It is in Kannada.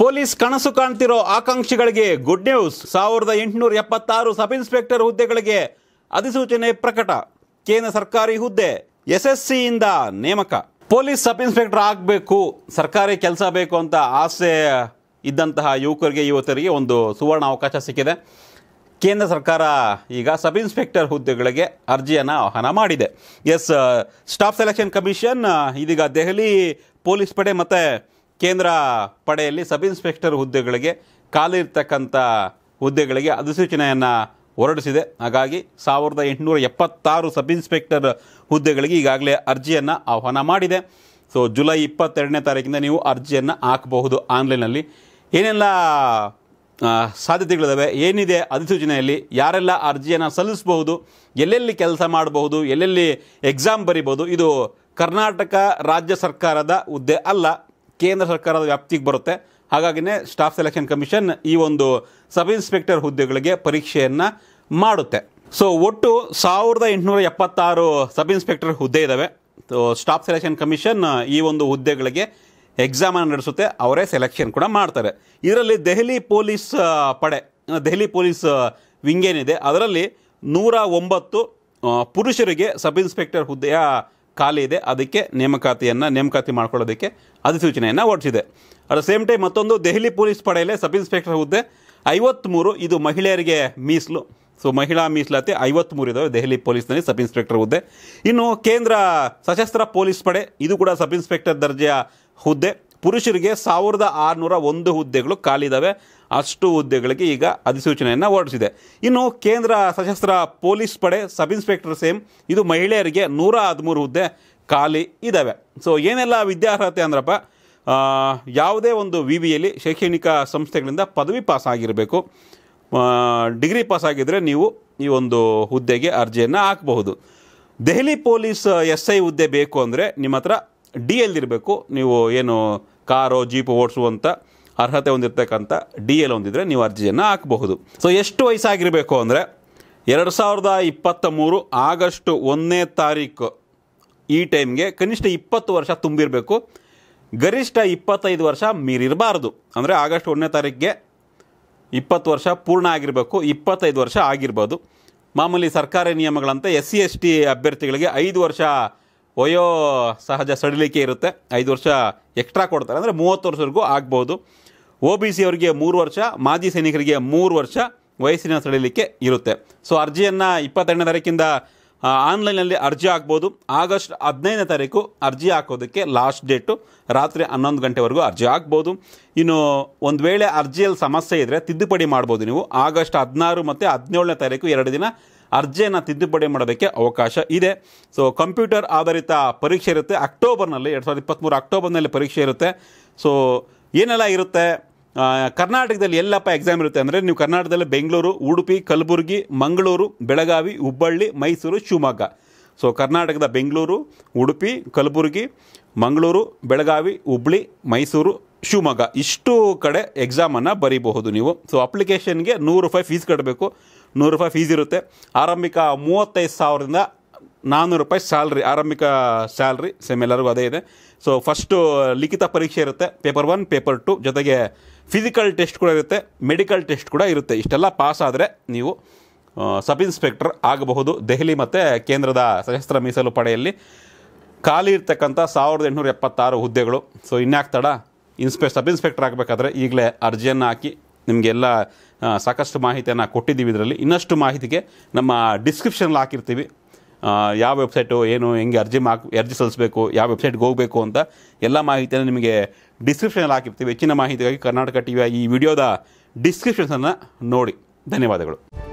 ಪೊಲೀಸ್ ಕನಸು ಕಾಣ್ತಿರೋ ಆಕಾಂಕ್ಷಿಗಳಿಗೆ ಗುಡ್ ನ್ಯೂಸ್ ಸಾವಿರದ ಎಂಟುನೂರ ಎಪ್ಪತ್ತಾರು ಸಬ್ ಇನ್ಸ್ಪೆಕ್ಟರ್ ಹುದ್ದೆಗಳಿಗೆ ಅಧಿಸೂಚನೆ ಪ್ರಕಟ ಕೇಂದ್ರ ಸರ್ಕಾರಿ ಹುದ್ದೆ ಎಸ್ ಎಸ್ ಸಿಯಿಂದ ನೇಮಕ ಪೊಲೀಸ್ ಸಬ್ ಇನ್ಸ್ಪೆಕ್ಟರ್ ಆಗಬೇಕು ಸರ್ಕಾರಿ ಕೆಲಸ ಬೇಕು ಅಂತ ಆಸೆ ಇದ್ದಂತಹ ಯುವಕರಿಗೆ ಯುವತರಿಗೆ ಒಂದು ಸುವರ್ಣ ಅವಕಾಶ ಸಿಕ್ಕಿದೆ ಕೇಂದ್ರ ಸರ್ಕಾರ ಈಗ ಸಬ್ ಇನ್ಸ್ಪೆಕ್ಟರ್ ಹುದ್ದೆಗಳಿಗೆ ಅರ್ಜಿಯನ್ನು ಆಹ್ವಾನ ಮಾಡಿದೆ ಎಸ್ ಸ್ಟಾಫ್ ಸೆಲೆಕ್ಷನ್ ಕಮಿಷನ್ ಇದೀಗ ದೆಹಲಿ ಪೊಲೀಸ್ ಪಡೆ ಮತ್ತು ಕೇಂದ್ರ ಪಡೆಯಲ್ಲಿ ಸಬ್ ಇನ್ಸ್ಪೆಕ್ಟರ್ ಹುದ್ದೆಗಳಿಗೆ ಕಾಲಿರ್ತಕ್ಕಂಥ ಹುದ್ದೆಗಳಿಗೆ ಅಧಿಸೂಚನೆಯನ್ನು ಹೊರಡಿಸಿದೆ ಹಾಗಾಗಿ ಸಾವಿರದ ಎಂಟುನೂರ ಎಪ್ಪತ್ತಾರು ಸಬ್ ಇನ್ಸ್ಪೆಕ್ಟರ್ ಹುದ್ದೆಗಳಿಗೆ ಈಗಾಗಲೇ ಅರ್ಜಿಯನ್ನು ಆಹ್ವಾನ ಮಾಡಿದೆ ಸೊ ಜುಲೈ ಇಪ್ಪತ್ತೆರಡನೇ ತಾರೀಕಿಂದ ನೀವು ಅರ್ಜಿಯನ್ನು ಹಾಕಬಹುದು ಆನ್ಲೈನಲ್ಲಿ ಏನೆಲ್ಲ ಸಾಧ್ಯತೆಗಳಿದ್ದಾವೆ ಏನಿದೆ ಅಧಿಸೂಚನೆಯಲ್ಲಿ ಯಾರೆಲ್ಲ ಅರ್ಜಿಯನ್ನು ಸಲ್ಲಿಸಬಹುದು ಎಲ್ಲೆಲ್ಲಿ ಕೆಲಸ ಮಾಡಬಹುದು ಎಲ್ಲೆಲ್ಲಿ ಎಕ್ಸಾಮ್ ಬರಿಬೋದು ಇದು ಕರ್ನಾಟಕ ರಾಜ್ಯ ಸರ್ಕಾರದ ಹುದ್ದೆ ಅಲ್ಲ ಕೇಂದ್ರ ಸರ್ಕಾರದ ವ್ಯಾಪ್ತಿಗೆ ಬರುತ್ತೆ ಹಾಗಾಗಿನೇ ಸ್ಟಾಫ್ ಸೆಲೆಕ್ಷನ್ ಕಮಿಷನ್ ಈ ಒಂದು ಸಬ್ ಇನ್ಸ್ಪೆಕ್ಟರ್ ಹುದ್ದೆಗಳಿಗೆ ಪರೀಕ್ಷೆಯನ್ನು ಮಾಡುತ್ತೆ ಸೊ ಒಟ್ಟು ಸಾವಿರದ ಎಂಟುನೂರ ಎಪ್ಪತ್ತಾರು ಸಬ್ ಇನ್ಸ್ಪೆಕ್ಟರ್ ಹುದ್ದೆ ಇದ್ದಾವೆ ಸ್ಟಾಫ್ ಸೆಲೆಕ್ಷನ್ ಕಮಿಷನ್ ಈ ಒಂದು ಹುದ್ದೆಗಳಿಗೆ ಎಕ್ಸಾಮನ್ನು ನಡೆಸುತ್ತೆ ಅವರೇ ಸೆಲೆಕ್ಷನ್ ಕೂಡ ಮಾಡ್ತಾರೆ ಇದರಲ್ಲಿ ದೆಹಲಿ ಪೊಲೀಸ್ ಪಡೆ ದೆಹಲಿ ಪೊಲೀಸ್ ವಿಂಗ್ ಏನಿದೆ ಅದರಲ್ಲಿ ನೂರ ಒಂಬತ್ತು ಪುರುಷರಿಗೆ ಸಬ್ ಇನ್ಸ್ಪೆಕ್ಟರ್ ಹುದ್ದೆಯ ಖಾಲಿ ಇದೆ ಅದಕ್ಕೆ ನೇಮಕಾತಿಯನ್ನು ನೇಮಕಾತಿ ಮಾಡ್ಕೊಳ್ಳೋದಕ್ಕೆ ಅಧಿಸೂಚನೆಯನ್ನು ಹೊರಡಿಸಿದೆ ಅಟ್ ದ ಸೇಮ್ ಟೈಮ್ ಮತ್ತೊಂದು ದೆಹಲಿ ಪೊಲೀಸ್ ಪಡೆಯಲ್ಲೇ ಸಬ್ ಇನ್ಸ್ಪೆಕ್ಟರ್ ಹುದ್ದೆ ಐವತ್ತ್ಮೂರು ಇದು ಮಹಿಳೆಯರಿಗೆ ಮೀಸಲು ಸೊ ಮಹಿಳಾ ಮೀಸಲಾತಿ ಐವತ್ತ್ಮೂರು ಇದಾವೆ ದೆಹಲಿ ಪೊಲೀಸ್ನಲ್ಲಿ ಸಬ್ ಇನ್ಸ್ಪೆಕ್ಟರ್ ಹುದ್ದೆ ಇನ್ನು ಕೇಂದ್ರ ಸಶಸ್ತ್ರ ಪೊಲೀಸ್ ಪಡೆ ಇದು ಕೂಡ ಸಬ್ ಇನ್ಸ್ಪೆಕ್ಟರ್ ದರ್ಜೆಯ ಹುದ್ದೆ ಪುರುಷರಿಗೆ ಸಾವಿರದ ಆರುನೂರ ಒಂದು ಹುದ್ದೆಗಳು ಖಾಲಿದಾವೆ ಅಷ್ಟು ಹುದ್ದೆಗಳಿಗೆ ಈಗ ಅಧಿಸೂಚನೆಯನ್ನು ಹೊರಡಿಸಿದೆ ಇನ್ನು ಕೇಂದ್ರ ಸಶಸ್ತ್ರ ಪೊಲೀಸ್ ಪಡೆ ಸಬ್ ಇನ್ಸ್ಪೆಕ್ಟರ್ ಸೇಮ್ ಇದು ಮಹಿಳೆಯರಿಗೆ ನೂರ ಹದಿಮೂರು ಹುದ್ದೆ ಖಾಲಿ ಇದ್ದಾವೆ ಸೊ ಏನೆಲ್ಲ ವಿದ್ಯಾರ್ಹತೆ ಅಂದ್ರಪ್ಪ ಯಾವುದೇ ಒಂದು ವಿ ವಿಯಲ್ಲಿ ಶೈಕ್ಷಣಿಕ ಸಂಸ್ಥೆಗಳಿಂದ ಪದವಿ ಪಾಸ್ ಆಗಿರಬೇಕು ಡಿಗ್ರಿ ಪಾಸ್ ಆಗಿದ್ದರೆ ನೀವು ಈ ಒಂದು ಹುದ್ದೆಗೆ ಅರ್ಜಿಯನ್ನು ಹಾಕಬಹುದು ದೆಹಲಿ ಪೊಲೀಸ್ ಎಸ್ ಐ ಹುದ್ದೆ ಬೇಕು ಅಂದರೆ ನಿಮ್ಮ ಹತ್ರ ಡಿ ಎಲ್ದಿರಬೇಕು ನೀವು ಏನು ಕಾರು ಜೀಪು ಓಡಿಸುವಂಥ ಅರ್ಹತೆ ಹೊಂದಿರತಕ್ಕಂಥ ಡಿ ಎಲ್ ಹೊಂದಿದ್ರೆ ನೀವು ಅರ್ಜಿಯನ್ನು ಹಾಕಬಹುದು ಸೊ ಎಷ್ಟು ವಯಸ್ಸಾಗಿರಬೇಕು ಅಂದರೆ ಎರಡು ಸಾವಿರದ ಇಪ್ಪತ್ತ ಮೂರು ಆಗಸ್ಟ್ ಒಂದನೇ ತಾರೀಕು ಈ ಟೈಮ್ಗೆ ಕನಿಷ್ಠ ಇಪ್ಪತ್ತು ವರ್ಷ ತುಂಬಿರಬೇಕು ಗರಿಷ್ಠ ಇಪ್ಪತ್ತೈದು ವರ್ಷ ಮೀರಿರಬಾರ್ದು ಅಂದರೆ ಆಗಸ್ಟ್ ಒಂದನೇ ತಾರೀಕಿಗೆ ಇಪ್ಪತ್ತು ವರ್ಷ ಪೂರ್ಣ ಆಗಿರಬೇಕು ಇಪ್ಪತ್ತೈದು ವರ್ಷ ಆಗಿರ್ಬೋದು ಮಾಮೂಲಿ ಸರ್ಕಾರಿ ನಿಯಮಗಳಂತೆ ಎಸ್ ಸಿ ಎಸ್ ಟಿ ಅಭ್ಯರ್ಥಿಗಳಿಗೆ ಐದು ವರ್ಷ ವಯೋ ಸಹಜ ಸಡಿಲಿಕೆ ಇರುತ್ತೆ ಐದು ವರ್ಷ ಎಕ್ಸ್ಟ್ರಾ ಕೊಡ್ತಾರೆ ಅಂದರೆ ಮೂವತ್ತು ವರ್ಷವರೆಗೂ ಆಗ್ಬೋದು ಒ ಬಿ ಸಿ ಅವರಿಗೆ ಮೂರು ವರ್ಷ ಮಾಜಿ ಸೈನಿಕರಿಗೆ ಮೂರು ವರ್ಷ ವಯಸ್ಸಿನ ಸಡಿಲಿಕೆ ಇರುತ್ತೆ ಸೊ ಅರ್ಜಿಯನ್ನು ಇಪ್ಪತ್ತೆರಡನೇ ತಾರೀಕಿಂದ ಆನ್ಲೈನಲ್ಲಿ ಅರ್ಜಿ ಆಗ್ಬೋದು ಆಗಸ್ಟ್ ಹದಿನೈದನೇ ತಾರೀಕು ಅರ್ಜಿ ಹಾಕೋದಕ್ಕೆ ಲಾಸ್ಟ್ ಡೇಟು ರಾತ್ರಿ ಹನ್ನೊಂದು ಗಂಟೆವರೆಗೂ ಅರ್ಜಿ ಆಗ್ಬೋದು ಇನ್ನು ಒಂದು ವೇಳೆ ಅರ್ಜಿಯಲ್ಲಿ ಸಮಸ್ಯೆ ಇದ್ದರೆ ತಿದ್ದುಪಡಿ ಮಾಡ್ಬೋದು ನೀವು ಆಗಸ್ಟ್ ಹದಿನಾರು ಮತ್ತು ಹದಿನೇಳನೇ ತಾರೀಕು ಎರಡು ದಿನ ಅರ್ಜಿಯನ್ನು ತಿದ್ದುಪಡಿ ಮಾಡೋದಕ್ಕೆ ಅವಕಾಶ ಇದೆ ಸೊ ಕಂಪ್ಯೂಟರ್ ಆಧಾರಿತ ಪರೀಕ್ಷೆ ಇರುತ್ತೆ ಅಕ್ಟೋಬರ್ನಲ್ಲಿ ಎರಡು ಸಾವಿರದ ಇಪ್ಪತ್ತ್ಮೂರು ಅಕ್ಟೋಬರ್ನಲ್ಲಿ ಪರೀಕ್ಷೆ ಇರುತ್ತೆ ಸೊ ಏನೆಲ್ಲ ಇರುತ್ತೆ ಕರ್ನಾಟಕದಲ್ಲಿ ಎಲ್ಲಪ್ಪ ಎಕ್ಸಾಮ್ ಇರುತ್ತೆ ಅಂದರೆ ನೀವು ಕರ್ನಾಟಕದಲ್ಲಿ ಬೆಂಗಳೂರು ಉಡುಪಿ ಕಲಬುರಗಿ ಮಂಗಳೂರು ಬೆಳಗಾವಿ ಹುಬ್ಬಳ್ಳಿ ಮೈಸೂರು ಶಿವಮೊಗ್ಗ ಸೊ ಕರ್ನಾಟಕದ ಬೆಂಗಳೂರು ಉಡುಪಿ ಕಲಬುರಗಿ ಮಂಗಳೂರು ಬೆಳಗಾವಿ ಹುಬ್ಳಿ ಮೈಸೂರು ಶಿವಮೊಗ್ಗ ಇಷ್ಟು ಕಡೆ ಎಕ್ಸಾಮನ್ನು ಬರೀಬಹುದು ನೀವು ಸೊ ಅಪ್ಲಿಕೇಶನ್ಗೆ ನೂರು ರೂಪಾಯಿ ಫೀಸ್ ಕಟ್ಟಬೇಕು ನೂರು ರೂಪಾಯಿ ಫೀಸ್ ಇರುತ್ತೆ ಆರಂಭಿಕ ಮೂವತ್ತೈದು ಸಾವಿರದಿಂದ ನಾನ್ನೂರು ರೂಪಾಯಿ ಸ್ಯಾಲ್ರಿ ಆರಂಭಿಕ ಸ್ಯಾಲ್ರಿ ಸೇಮ್ ಎಲ್ಲರಿಗೂ ಅದೇ ಇದೆ ಸೊ ಫಸ್ಟು ಲಿಖಿತ ಪರೀಕ್ಷೆ ಇರುತ್ತೆ ಪೇಪರ್ ಒನ್ ಪೇಪರ್ ಟು ಜೊತೆಗೆ ಫಿಸಿಕಲ್ ಟೆಸ್ಟ್ ಕೂಡ ಇರುತ್ತೆ ಮೆಡಿಕಲ್ ಟೆಸ್ಟ್ ಕೂಡ ಇರುತ್ತೆ ಇಷ್ಟೆಲ್ಲ ಪಾಸ್ ಆದರೆ ನೀವು ಸಬ್ ಇನ್ಸ್ಪೆಕ್ಟರ್ ಆಗಬಹುದು ದೆಹಲಿ ಮತ್ತು ಕೇಂದ್ರದ ಸಶಸ್ತ್ರ ಮೀಸಲು ಪಡೆಯಲ್ಲಿ ಖಾಲಿ ಇರ್ತಕ್ಕಂಥ ಸಾವಿರದ ಎಂಟುನೂರ ಎಪ್ಪತ್ತಾರು ಹುದ್ದೆಗಳು ಸೊ ಇನ್ಯಾಕ್ತಡ ಇನ್ಸ್ಪೆ ಸಬ್ ಇನ್ಸ್ಪೆಕ್ಟರ್ ಆಗಬೇಕಾದ್ರೆ ಈಗಲೇ ಅರ್ಜಿಯನ್ನು ಹಾಕಿ ನಿಮಗೆಲ್ಲ ಸಾಕಷ್ಟು ಮಾಹಿತಿಯನ್ನು ಕೊಟ್ಟಿದ್ದೀವಿ ಇದರಲ್ಲಿ ಇನ್ನಷ್ಟು ಮಾಹಿತಿಗೆ ನಮ್ಮ ಡಿಸ್ಕ್ರಿಪ್ಷನಲ್ಲಿ ಹಾಕಿರ್ತೀವಿ ಯಾವ ವೆಬ್ಸೈಟು ಏನು ಹೆಂಗೆ ಅರ್ಜಿ ಮಾಕ್ ಅರ್ಜಿ ಸಲ್ಲಿಸಬೇಕು ಯಾವ ವೆಬ್ಸೈಟ್ಗೆ ಹೋಗಬೇಕು ಅಂತ ಎಲ್ಲ ಮಾಹಿತಿಯನ್ನು ನಿಮಗೆ ಡಿಸ್ಕ್ರಿಪ್ಷನಲ್ಲಿ ಹಾಕಿರ್ತೀವಿ ಹೆಚ್ಚಿನ ಮಾಹಿತಿಗಾಗಿ ಕರ್ನಾಟಕ ಟಿ ವಿಯ ಈ ವಿಡಿಯೋದ ಡಿಸ್ಕ್ರಿಪ್ಷನ್ಸನ್ನು ನೋಡಿ ಧನ್ಯವಾದಗಳು